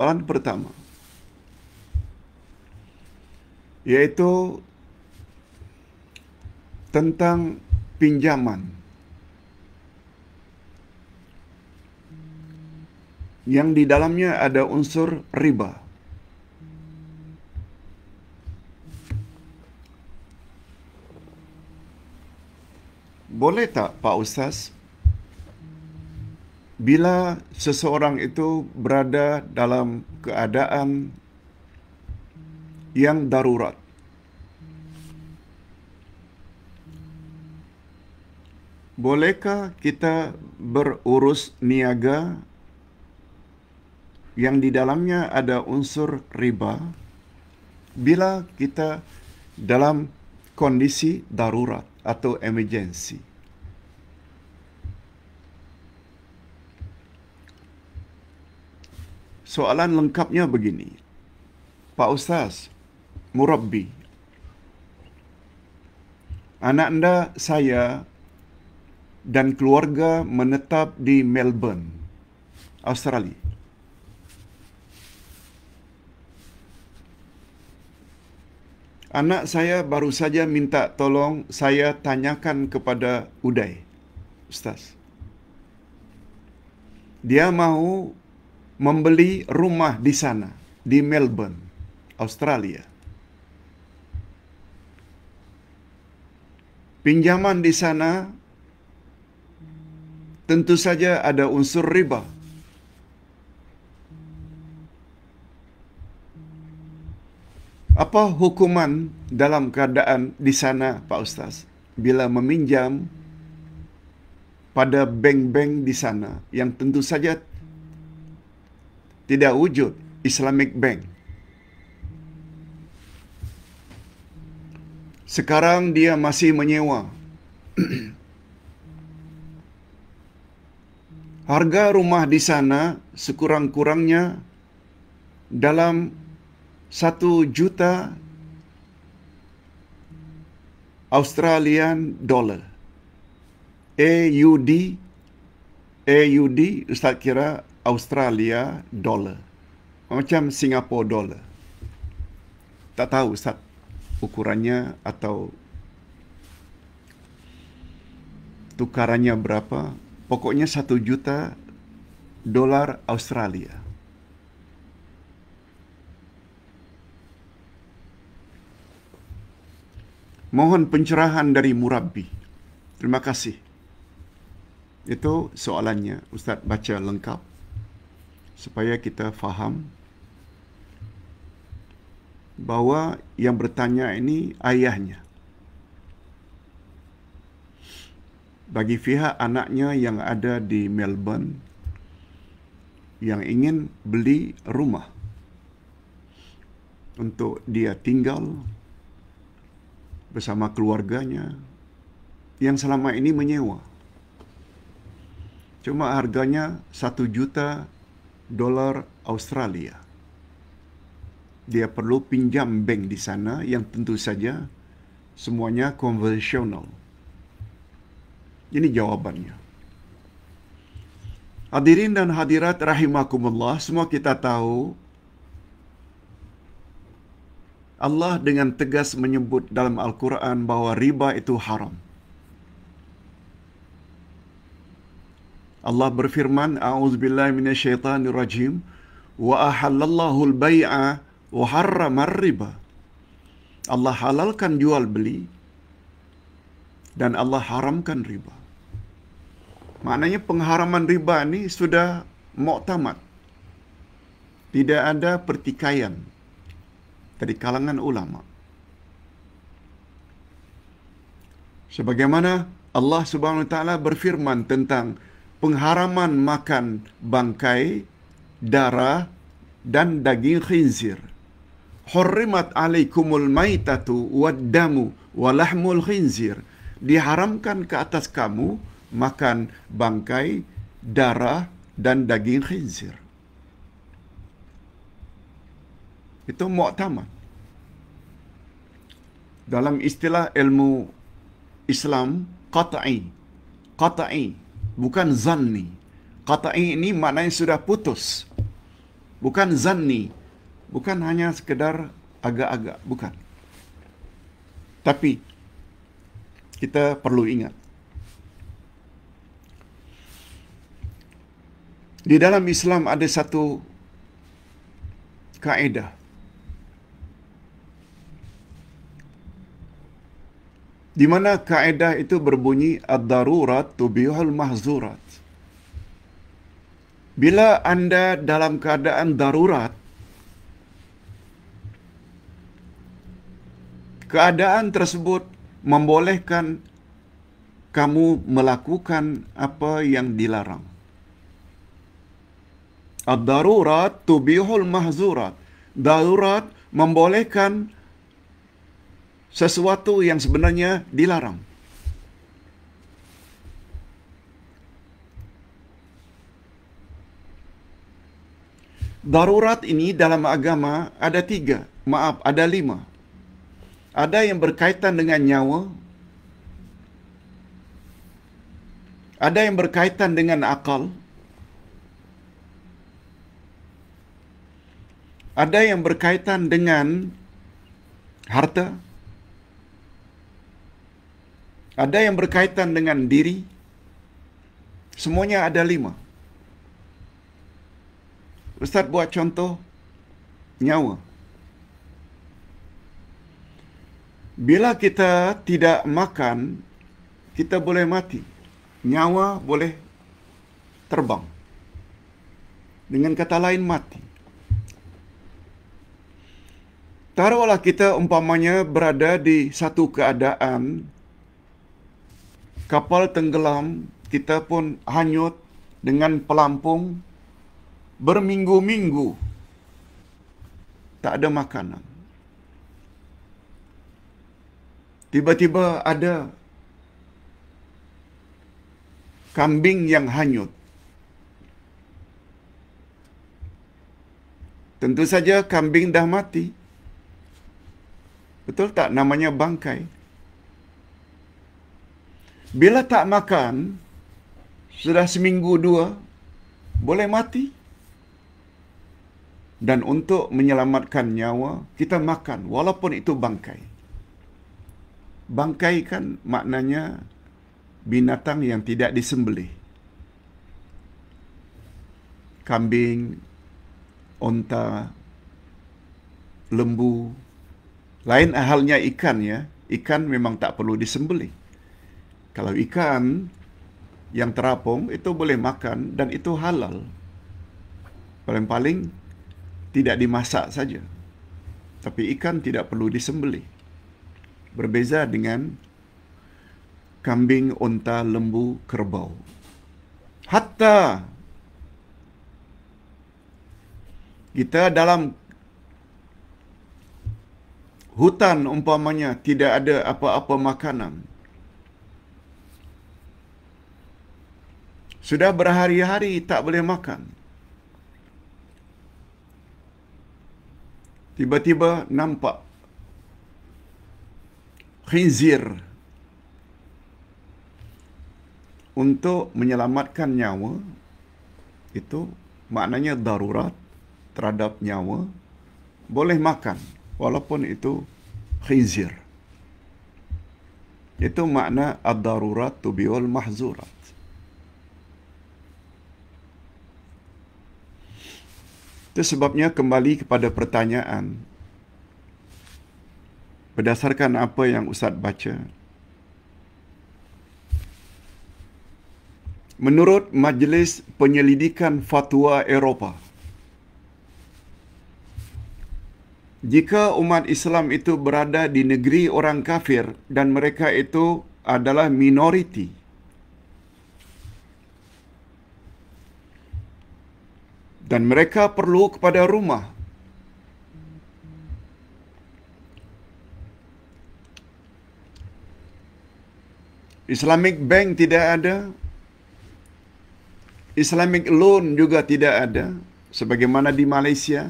Orang pertama yaitu tentang pinjaman yang di dalamnya ada unsur riba. Boleh tak Pak Ustaz bila seseorang itu berada dalam keadaan yang darurat bolehkah kita berurus niaga yang di dalamnya ada unsur riba bila kita dalam kondisi darurat atau emergency soalan lengkapnya begini. Pak Ustaz, Murabbi, anak anda, saya dan keluarga menetap di Melbourne, Australia. Anak saya baru saja minta tolong saya tanyakan kepada Uday, Ustaz. Dia mahu membeli rumah di sana, di Melbourne, Australia. Pinjaman di sana tentu saja ada unsur riba. Apa hukuman dalam keadaan di sana, Pak Ustaz? Bila meminjam pada bank-bank di sana yang tentu saja tidak wujud Islamic Bank. Sekarang dia masih menyewa. Harga rumah di sana sekurang-kurangnya dalam satu juta Australian dollar. AUD AUD Ustaz kira Australia dollar. Macam Singapore dollar. Tak tahu sat ukurannya atau tukarannya berapa. Pokoknya satu juta dolar Australia. Mohon pencerahan dari Murabi. Terima kasih. Itu soalannya. Ustaz baca lengkap. supaya kita faham bahwa yang bertanya ini ayahnya. Bagi pihak anaknya yang ada di Melbourne yang ingin beli rumah untuk dia tinggal bersama keluarganya yang selama ini menyewa. Cuma harganya satu juta dolar Australia. Dia perlu pinjam bank di sana yang tentu saja semuanya konvensional. Ini jawabannya. Hadirin dan hadirat rahimakumullah, semua kita tahu Allah dengan tegas menyebut dalam Al-Quran bahwa riba itu haram. Allah berfirman a'udzubillahi minasyaitonirrajim wa ahallallahu al-bai'a wa harrama riba Allah halalkan jual beli dan Allah haramkan riba. Maknanya pengharaman riba ini sudah muktamad. Tidak ada pertikaian dari kalangan ulama. Sebagaimana Allah Subhanahu wa taala berfirman tentang pengharaman makan bangkai, darah dan daging khinzir. Hurrimat alaikumul maitatu waddamu walahmul khinzir. Diharamkan ke atas kamu makan bangkai, darah dan daging khinzir. Itu muktamad. Dalam istilah ilmu Islam, qata'i. Qata'i bukan zanni. Qat'i ini maknanya sudah putus. Bukan zanni. Bukan hanya sekedar agak-agak, bukan. Tapi kita perlu ingat di dalam Islam ada satu kaedah di mana kaedah itu berbunyi ad-darurat tubiul mahzurat. Bila anda dalam keadaan darurat, keadaan tersebut membolehkan kamu melakukan apa yang dilarang. Ad-darurat tubiul mahzurat. Darurat membolehkan sesuatu yang sebenarnya dilarang. Darurat ini dalam agama ada tiga, maaf, ada lima. Ada yang berkaitan dengan nyawa, ada yang berkaitan dengan akal, ada yang berkaitan dengan harta, harta, ada yang berkaitan dengan diri. Semuanya ada lima. Ustaz buat contoh nyawa. Bila kita tidak makan, kita boleh mati. Nyawa boleh terbang. Dengan kata lain mati. Taruhlah kita umpamanya berada di satu keadaan kapal tenggelam, kita pun hanyut dengan pelampung berminggu-minggu. Tak ada makanan. Tiba-tiba ada kambing yang hanyut. Tentu saja kambing dah mati. Betul tak namanya bangkai? Bila tak makan, sudah seminggu dua, boleh mati. Dan untuk menyelamatkan nyawa, kita makan walaupun itu bangkai. Bangkai kan maknanya binatang yang tidak disembelih. Kambing, onta, lembu, lain halnya ikan ya. Ikan memang tak perlu disembelih. Kalau ikan yang terapung itu boleh makan dan itu halal. Paling-paling tidak dimasak saja. Tapi ikan tidak perlu disembelih. Berbeza dengan kambing, unta, lembu, kerbau. Hatta kita dalam hutan umpamanya tidak ada apa-apa makanan Sudah berhari-hari tak boleh makan. Tiba-tiba nampak khinzir untuk menyelamatkan nyawa itu maknanya darurat terhadap nyawa boleh makan walaupun itu khinzir itu makna ad-darurat tubiul mahzurat Itu sebabnya kembali kepada pertanyaan berdasarkan apa yang Ustaz baca. Menurut Majlis Penyelidikan Fatwa Eropah, jika umat Islam itu berada di negeri orang kafir dan mereka itu adalah minoriti, dan mereka perlu kepada rumah. Islamic Bank tidak ada. Islamic Loan juga tidak ada. Sebagaimana di Malaysia.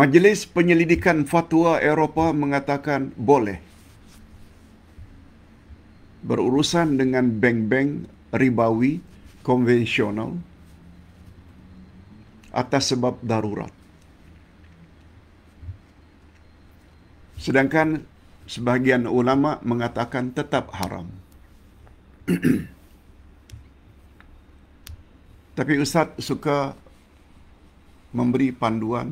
Majlis Penyelidikan Fatwa Eropah mengatakan boleh berurusan dengan bank-bank ribawi konvensional atas sebab darurat. Sedangkan sebahagian ulama mengatakan tetap haram. Tapi Ustaz suka memberi panduan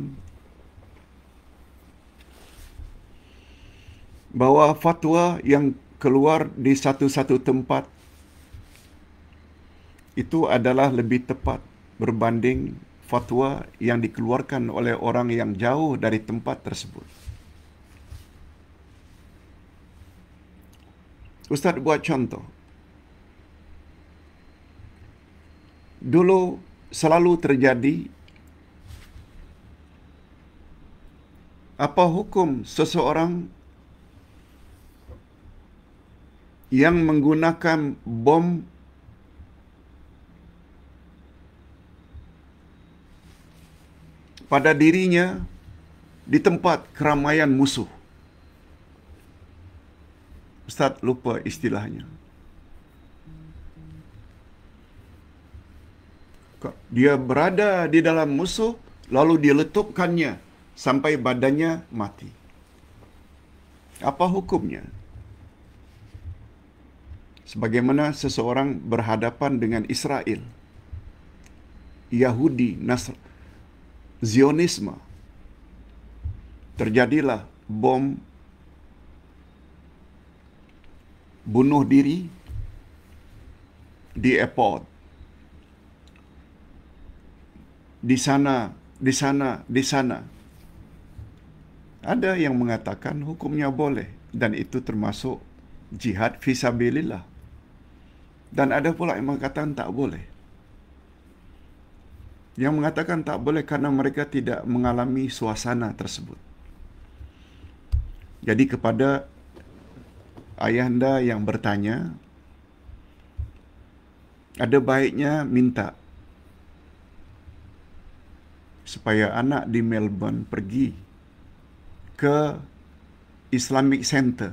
bahawa fatwa yang keluar di satu-satu tempat itu adalah lebih tepat berbanding fatwa yang dikeluarkan oleh orang yang jauh dari tempat tersebut. Ustaz buat contoh. Dulu selalu terjadi apa hukum seseorang yang menggunakan bom pada dirinya di tempat keramaian musuh. Ustaz lupa istilahnya. Dia berada di dalam musuh, lalu diletupkannya sampai badannya mati. Apa hukumnya? Sebagaimana seseorang berhadapan dengan Israel, Yahudi, Nasr, Zionisme terjadilah bom bunuh diri di airport di sana di sana di sana ada yang mengatakan hukumnya boleh dan itu termasuk jihad fisabilillah dan ada pula yang mengatakan tak boleh yang mengatakan tak boleh karena mereka tidak mengalami suasana tersebut. Jadi kepada ayah anda yang bertanya, ada baiknya minta supaya anak di Melbourne pergi ke Islamic Center.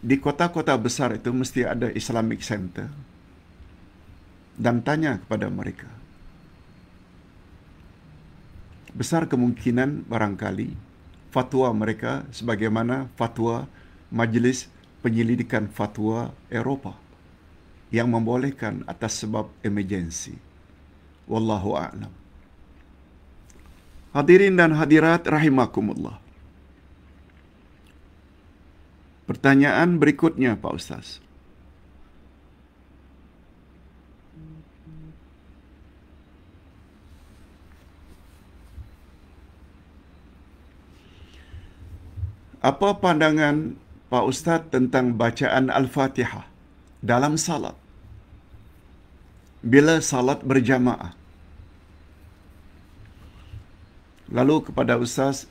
Di kota-kota besar itu mesti ada Islamic Center dan tanya kepada mereka. Besar kemungkinan barangkali fatwa mereka sebagaimana fatwa Majlis Penyelidikan Fatwa Eropah yang membolehkan atas sebab emergensi. Wallahu a'lam. Hadirin dan hadirat rahimakumullah. Pertanyaan berikutnya Pak Ustaz. apa pandangan Pak Ustaz tentang bacaan Al-Fatihah dalam salat? Bila salat berjamaah? Lalu kepada Ustaz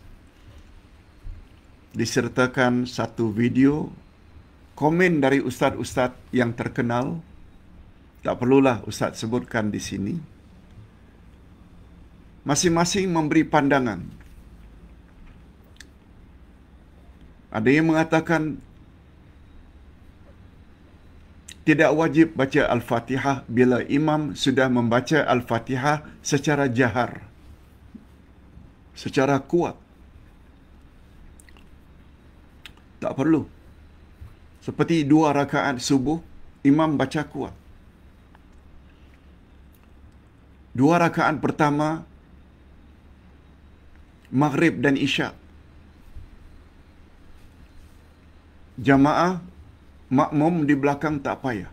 disertakan satu video komen dari Ustaz-Ustaz yang terkenal tak perlulah Ustaz sebutkan di sini masing-masing memberi pandangan Ada yang mengatakan tidak wajib baca Al-Fatihah bila imam sudah membaca Al-Fatihah secara jahar, secara kuat. Tak perlu. Seperti dua rakaat subuh, imam baca kuat. Dua rakaat pertama, maghrib dan isyak, jamaah makmum di belakang tak payah.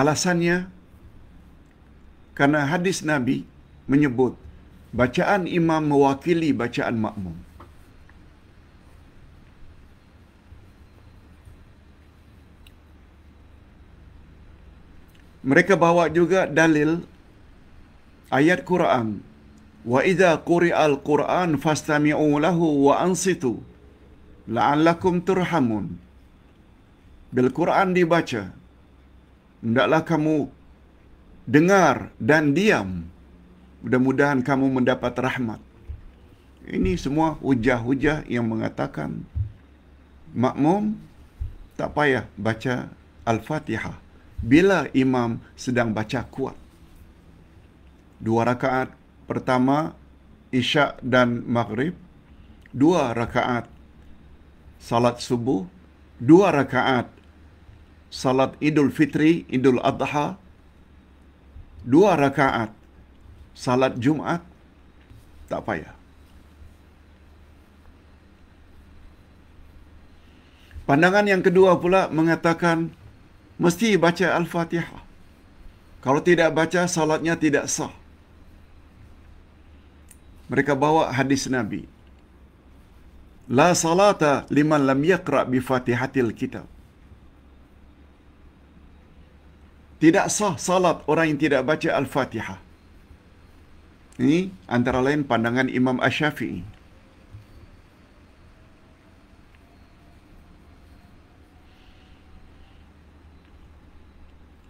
Alasannya karena hadis Nabi menyebut bacaan imam mewakili bacaan makmum. Mereka bawa juga dalil ayat Quran. Wa idza al Quran fastami'u lahu wa ansitu. La'allakum turhamun. Bila Quran dibaca, hendaklah kamu dengar dan diam. Mudah-mudahan kamu mendapat rahmat. Ini semua hujah-hujah yang mengatakan makmum tak payah baca Al-Fatihah bila imam sedang baca kuat. Dua rakaat pertama Isyak dan Maghrib, dua rakaat salat subuh, dua rakaat salat Idul Fitri, Idul Adha, dua rakaat salat Jumaat, tak payah. Pandangan yang kedua pula mengatakan mesti baca Al-Fatihah. Kalau tidak baca, salatnya tidak sah. Mereka bawa hadis Nabi. La salata liman lam yaqra bi Fatihatil Kitab. Tidak sah salat orang yang tidak baca Al-Fatihah. Ini antara lain pandangan Imam Ash-Syafi'i.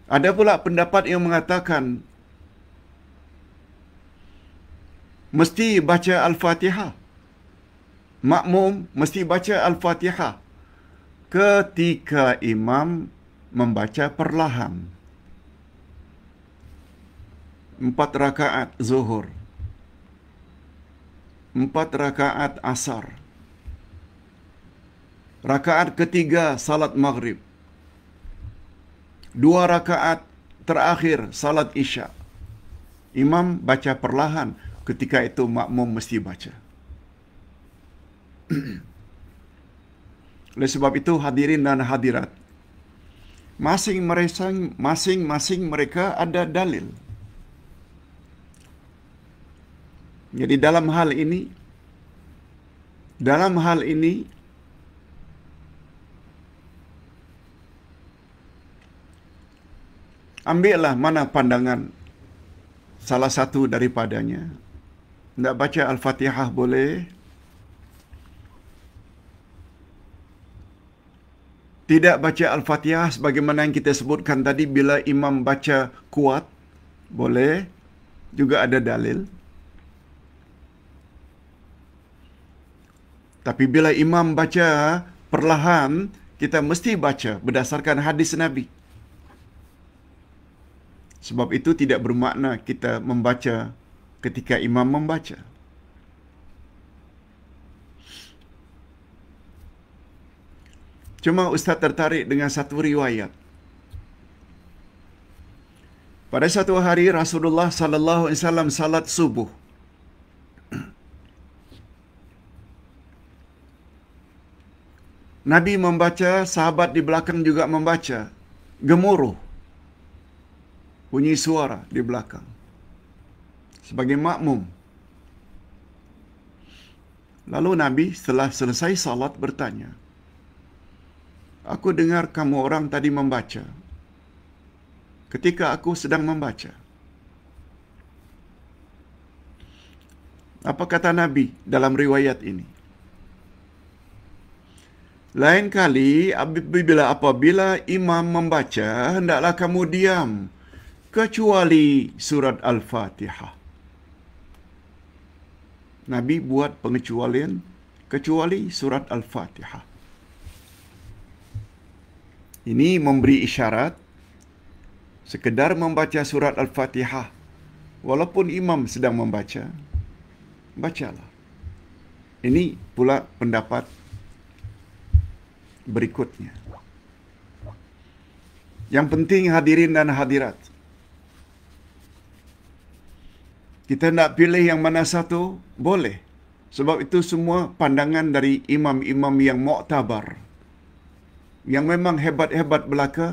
Ada pula pendapat yang mengatakan mesti baca Al-Fatihah makmum mesti baca Al-Fatihah ketika imam membaca perlahan. Empat rakaat zuhur. Empat rakaat asar. Rakaat ketiga salat maghrib. Dua rakaat terakhir salat isya. Imam baca perlahan. Ketika itu makmum mesti baca. Oleh sebab itu hadirin dan hadirat masing-masing masing-masing mereka ada dalil. Jadi dalam hal ini dalam hal ini ambillah mana pandangan salah satu daripadanya. Nak baca Al-Fatihah boleh, tidak baca Al-Fatihah sebagaimana yang kita sebutkan tadi bila imam baca kuat boleh juga ada dalil tapi bila imam baca perlahan kita mesti baca berdasarkan hadis Nabi sebab itu tidak bermakna kita membaca ketika imam membaca Cuma Ustaz tertarik dengan satu riwayat. Pada satu hari Rasulullah sallallahu alaihi wasallam salat subuh. Nabi membaca, sahabat di belakang juga membaca. Gemuruh. Bunyi suara di belakang. Sebagai makmum. Lalu Nabi setelah selesai salat bertanya, Aku dengar kamu orang tadi membaca. Ketika aku sedang membaca. Apa kata Nabi dalam riwayat ini? Lain kali apabila apabila imam membaca hendaklah kamu diam kecuali surat Al-Fatihah. Nabi buat pengecualian kecuali surat Al-Fatihah. Ini memberi isyarat sekedar membaca surat Al-Fatihah walaupun imam sedang membaca bacalah. Ini pula pendapat berikutnya. Yang penting hadirin dan hadirat. Kita nak pilih yang mana satu, boleh. Sebab itu semua pandangan dari imam-imam yang muktabar yang memang hebat-hebat belaka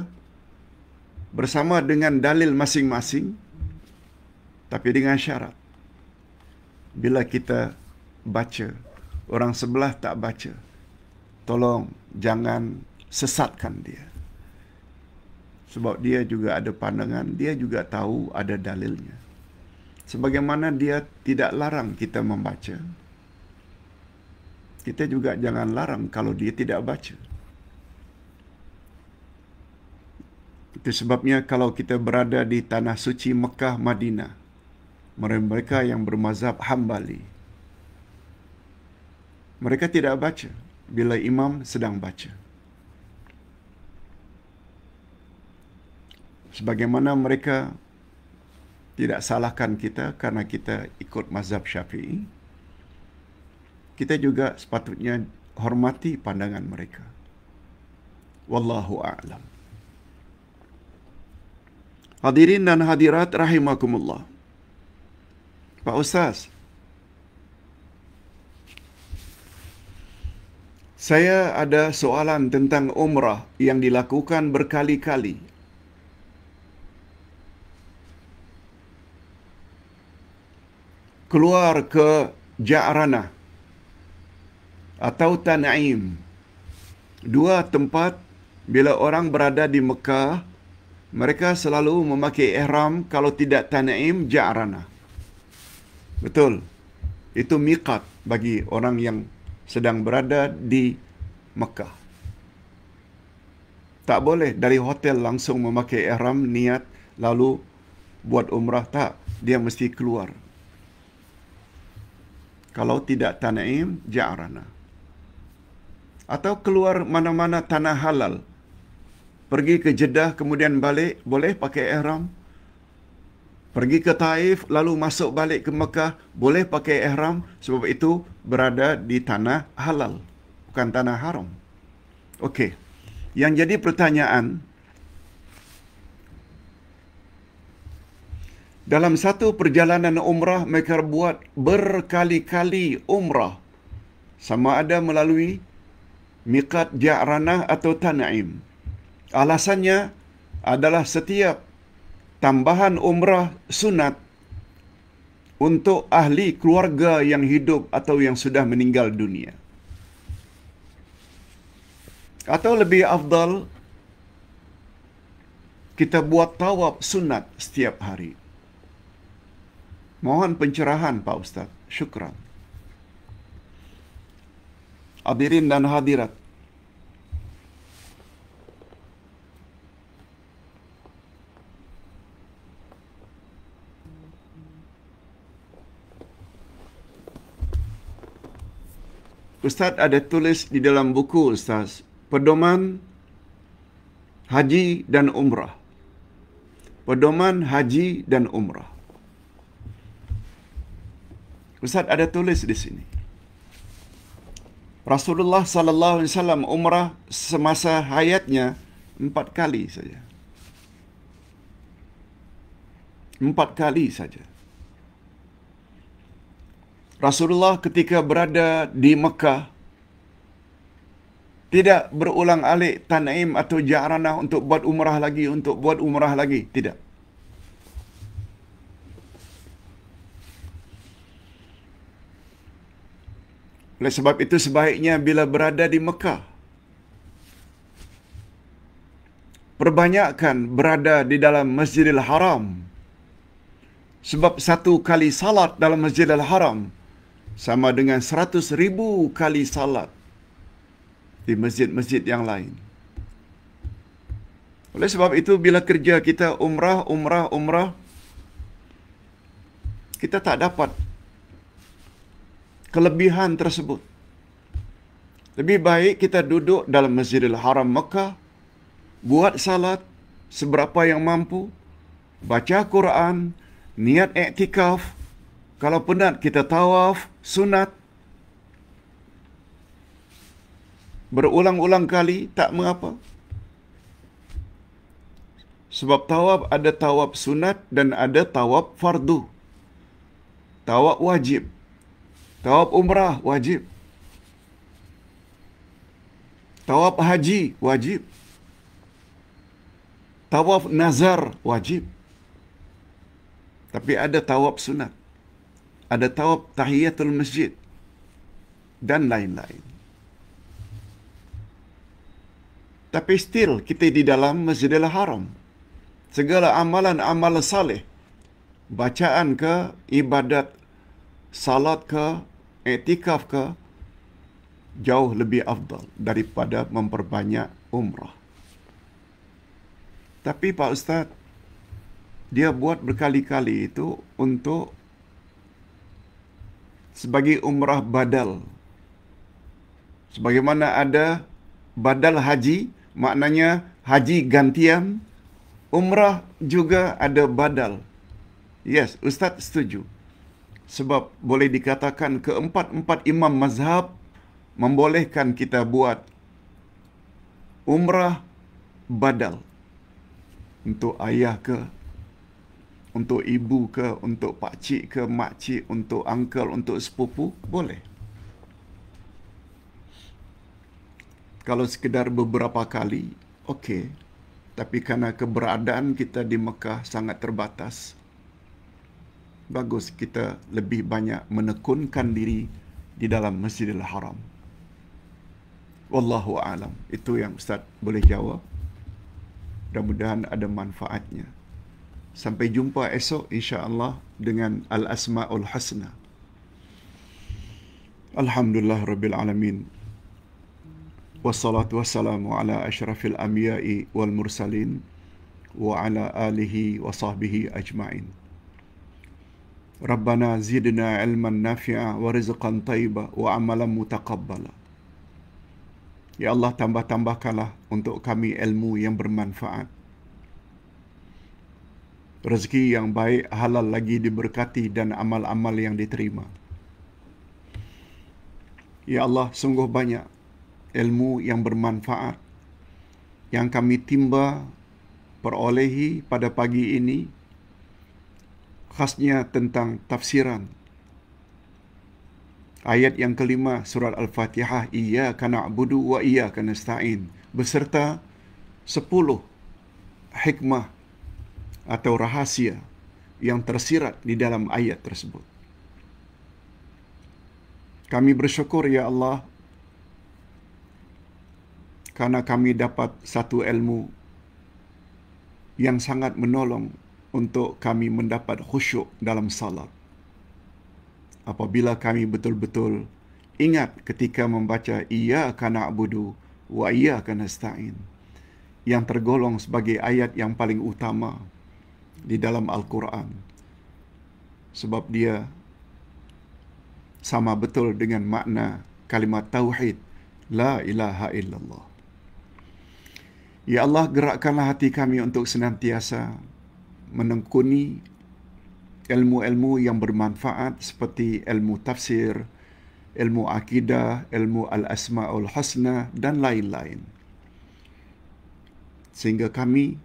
bersama dengan dalil masing-masing tapi dengan syarat bila kita baca orang sebelah tak baca tolong jangan sesatkan dia sebab dia juga ada pandangan dia juga tahu ada dalilnya sebagaimana dia tidak larang kita membaca kita juga jangan larang kalau dia tidak baca Itu sebabnya kalau kita berada di tanah suci Mekah Madinah mereka yang bermazhab Hambali mereka tidak baca bila imam sedang baca sebagaimana mereka tidak salahkan kita karena kita ikut mazhab Syafi'i kita juga sepatutnya hormati pandangan mereka wallahu a'lam Hadirin dan hadirat rahimakumullah. Pak Ustaz. Saya ada soalan tentang umrah yang dilakukan berkali-kali. Keluar ke Ja'rana atau tanaim Dua tempat bila orang berada di Mekah mereka selalu memakai ihram kalau tidak tanaim ja'rana. Betul. Itu miqat bagi orang yang sedang berada di Mekah. Tak boleh dari hotel langsung memakai ihram niat lalu buat umrah tak. Dia mesti keluar. Kalau tidak tanaim ja'rana. Atau keluar mana-mana tanah halal pergi ke Jeddah kemudian balik boleh pakai ihram pergi ke Taif lalu masuk balik ke Mekah boleh pakai ihram sebab itu berada di tanah halal bukan tanah haram okey yang jadi pertanyaan dalam satu perjalanan umrah mereka buat berkali-kali umrah sama ada melalui miqat ja'ranah atau tanaim Alasannya adalah setiap tambahan umrah sunat untuk ahli keluarga yang hidup atau yang sudah meninggal dunia. Atau lebih afdal, kita buat tawaf sunat setiap hari. Mohon pencerahan Pak Ustaz. Syukran. Hadirin dan hadirat. Ustaz ada tulis di dalam buku Ustaz, pedoman haji dan umrah. Pedoman haji dan umrah. Ustaz ada tulis di sini. Rasulullah sallallahu alaihi wasallam umrah semasa hayatnya empat kali saja. Empat kali saja. Rasulullah ketika berada di Mekah tidak berulang alik tanaim atau jaranah untuk buat umrah lagi, untuk buat umrah lagi. Tidak. Oleh sebab itu sebaiknya bila berada di Mekah, perbanyakkan berada di dalam Masjidil Haram. Sebab satu kali salat dalam Masjidil Haram, sama dengan seratus ribu kali salat di masjid-masjid yang lain. Oleh sebab itu, bila kerja kita umrah, umrah, umrah, kita tak dapat kelebihan tersebut. Lebih baik kita duduk dalam Masjidil Haram Mekah, buat salat seberapa yang mampu, baca Quran, niat iktikaf, kalau penat kita tawaf sunat berulang-ulang kali tak mengapa. Sebab tawaf ada tawaf sunat dan ada tawaf fardu. Tawaf wajib. Tawaf umrah wajib. Tawaf haji wajib. Tawaf nazar wajib. Tapi ada tawaf sunat ada tawaf tahiyatul masjid dan lain-lain. Tapi still kita di dalam Masjidil Haram. Segala amalan amalan saleh, bacaan ke, ibadat, salat ke, etikaf ke jauh lebih afdal daripada memperbanyak umrah. Tapi Pak Ustaz, dia buat berkali-kali itu untuk sebagai umrah badal. Sebagaimana ada badal haji, maknanya haji gantian, umrah juga ada badal. Yes, Ustaz setuju. Sebab boleh dikatakan keempat-empat imam mazhab membolehkan kita buat umrah badal. Untuk ayah ke, untuk ibu ke, untuk pakcik ke, makcik, untuk uncle, untuk sepupu, boleh. Kalau sekedar beberapa kali, okey. Tapi karena keberadaan kita di Mekah sangat terbatas, bagus kita lebih banyak menekunkan diri di dalam Masjidil Haram. Wallahu a'lam. Itu yang Ustaz boleh jawab. Mudah-mudahan ada manfaatnya. Sampai jumpa esok insya-Allah dengan Al Asmaul Husna. Alhamdulillah rabbil alamin. Wassalatu wassalamu ala asyrafil anbiya'i wal mursalin wa ala alihi wa sahbihi ajma'in. Rabbana zidna ilman nafi'a wa rizqan tayyiba wa amalan mutaqabbala. Ya Allah tambah-tambahkanlah untuk kami ilmu yang bermanfaat rezeki yang baik halal lagi diberkati dan amal-amal yang diterima. Ya Allah, sungguh banyak ilmu yang bermanfaat yang kami timba perolehi pada pagi ini khasnya tentang tafsiran ayat yang kelima surat Al-Fatihah Iyaka na'budu wa iyaka nasta'in beserta sepuluh hikmah atau rahasia yang tersirat di dalam ayat tersebut. Kami bersyukur ya Allah karena kami dapat satu ilmu yang sangat menolong untuk kami mendapat khusyuk dalam salat. Apabila kami betul-betul ingat ketika membaca Ia kana na'budu wa Ia kana stain, yang tergolong sebagai ayat yang paling utama di dalam Al-Quran. Sebab dia sama betul dengan makna kalimat Tauhid. La ilaha illallah. Ya Allah, gerakkanlah hati kami untuk senantiasa menengkuni ilmu-ilmu yang bermanfaat seperti ilmu tafsir, ilmu akidah, ilmu al-asma'ul husna dan lain-lain. Sehingga kami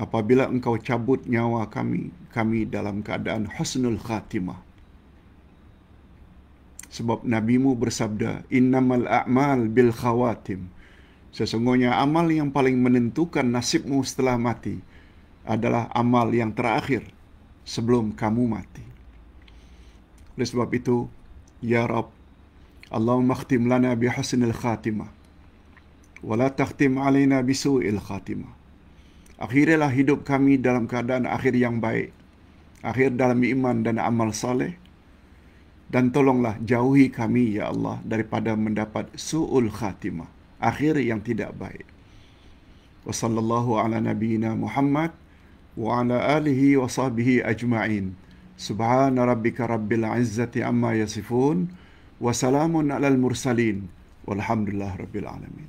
apabila engkau cabut nyawa kami kami dalam keadaan husnul khatimah sebab nabimu bersabda innamal a'mal bil khawatim sesungguhnya amal yang paling menentukan nasibmu setelah mati adalah amal yang terakhir sebelum kamu mati oleh sebab itu ya rab Allah khtim lana bi husnil khatimah wa takhtim alina bi su'il khatimah Akhirilah hidup kami dalam keadaan akhir yang baik. Akhir dalam iman dan amal saleh. Dan tolonglah jauhi kami, Ya Allah, daripada mendapat su'ul khatimah. Akhir yang tidak baik. Wa sallallahu ala nabiyina Muhammad wa ala alihi wa sahbihi ajma'in. سبحان ربك رب العزة عما يصفون وسلام ala al-Mursalin. Walhamdulillah Rabbil Alamin.